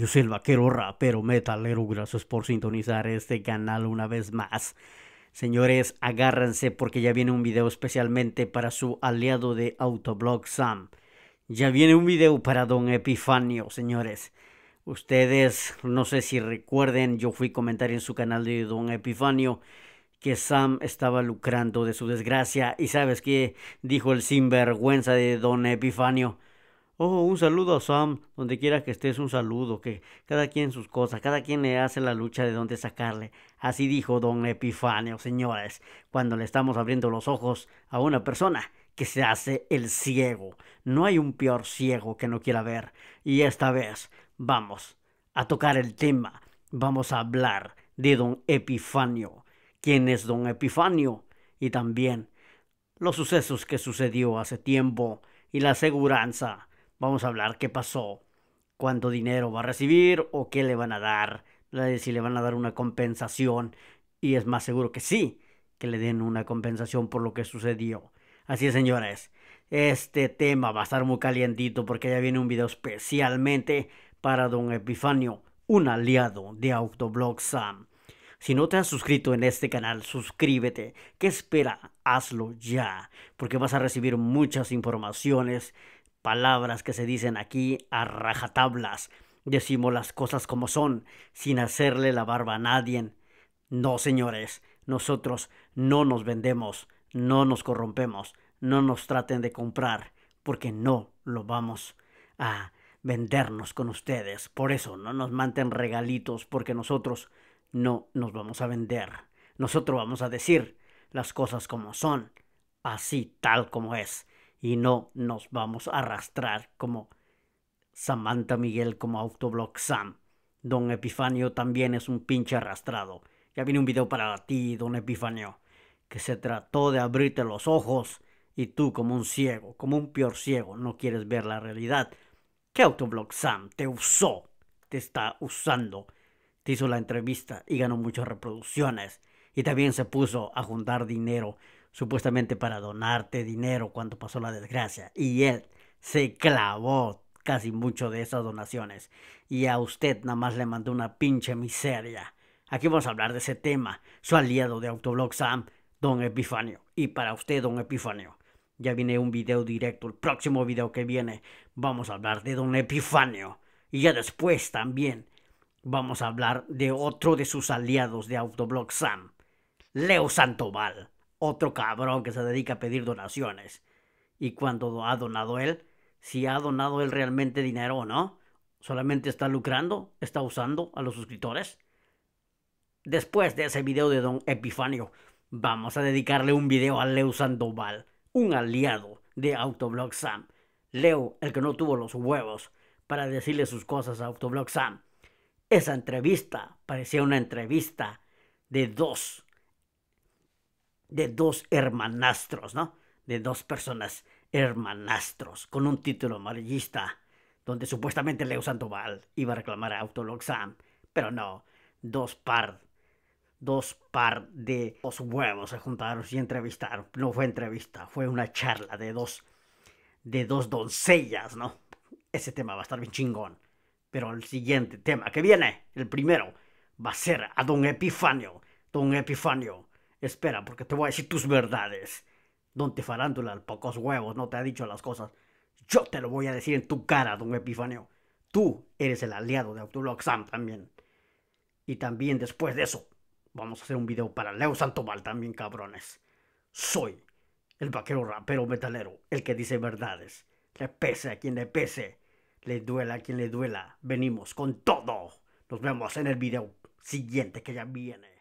Yo soy el vaquero rapero metalero. Gracias por sintonizar este canal una vez más. Señores, agárrense porque ya viene un video especialmente para su aliado de Autoblog Sam. Ya viene un video para Don Epifanio, señores. Ustedes, no sé si recuerden, yo fui comentar en su canal de Don Epifanio que Sam estaba lucrando de su desgracia. Y sabes qué dijo el sinvergüenza de Don Epifanio Oh, un saludo a Sam, donde quiera que estés, un saludo, que cada quien sus cosas, cada quien le hace la lucha de dónde sacarle. Así dijo don Epifanio, señores, cuando le estamos abriendo los ojos a una persona que se hace el ciego. No hay un peor ciego que no quiera ver. Y esta vez vamos a tocar el tema, vamos a hablar de don Epifanio. ¿Quién es don Epifanio? Y también los sucesos que sucedió hace tiempo y la aseguranza Vamos a hablar qué pasó, cuánto dinero va a recibir o qué le van a dar, si le van a dar una compensación. Y es más seguro que sí, que le den una compensación por lo que sucedió. Así es, señores. Este tema va a estar muy calientito porque ya viene un video especialmente para Don Epifanio, un aliado de Autoblog Sam. Si no te has suscrito en este canal, suscríbete. ¿Qué espera? Hazlo ya, porque vas a recibir muchas informaciones palabras que se dicen aquí a rajatablas. Decimos las cosas como son, sin hacerle la barba a nadie. No, señores, nosotros no nos vendemos, no nos corrompemos, no nos traten de comprar, porque no lo vamos a vendernos con ustedes. Por eso no nos manten regalitos, porque nosotros no nos vamos a vender. Nosotros vamos a decir las cosas como son, así tal como es y no nos vamos a arrastrar como Samantha Miguel, como Autoblock Sam. Don Epifanio también es un pinche arrastrado. Ya viene un video para ti, don Epifanio, que se trató de abrirte los ojos y tú como un ciego, como un peor ciego, no quieres ver la realidad. ¿Qué Autoblock Sam te usó, te está usando. Te hizo la entrevista y ganó muchas reproducciones. Y también se puso a juntar dinero supuestamente para donarte dinero cuando pasó la desgracia. Y él se clavó casi mucho de esas donaciones. Y a usted nada más le mandó una pinche miseria. Aquí vamos a hablar de ese tema. Su aliado de Autoblog Sam, Don Epifanio. Y para usted, Don Epifanio. Ya viene un video directo. El próximo video que viene vamos a hablar de Don Epifanio. Y ya después también vamos a hablar de otro de sus aliados de Autoblog Sam, Leo Santoval otro cabrón que se dedica a pedir donaciones. Y cuando ha donado él, si ha donado él realmente dinero o no, solamente está lucrando, está usando a los suscriptores. Después de ese video de Don Epifanio, vamos a dedicarle un video a Leo Sandoval, un aliado de Autoblog Sam. Leo, el que no tuvo los huevos para decirle sus cosas a Autoblog Sam. Esa entrevista parecía una entrevista de dos de dos hermanastros, ¿no? De dos personas hermanastros, con un título amarillista, donde supuestamente Leo Sandoval iba a reclamar a Autoloxam, pero no, dos par, dos par de dos huevos a juntaron y entrevistaron. No fue entrevista, fue una charla de dos, de dos doncellas, ¿no? Ese tema va a estar bien chingón. Pero el siguiente tema que viene, el primero, va a ser a Don Epifanio. Don Epifanio Espera, porque te voy a decir tus verdades. Don Tifarándula, el pocos huevos, no te ha dicho las cosas. Yo te lo voy a decir en tu cara, don Epifaneo. Tú eres el aliado de Autoloxam Sam también. Y también después de eso, vamos a hacer un video para Leo Santoval también, cabrones. Soy el vaquero rapero metalero, el que dice verdades. Le pese a quien le pese, le duela a quien le duela. Venimos con todo. Nos vemos en el video siguiente que ya viene.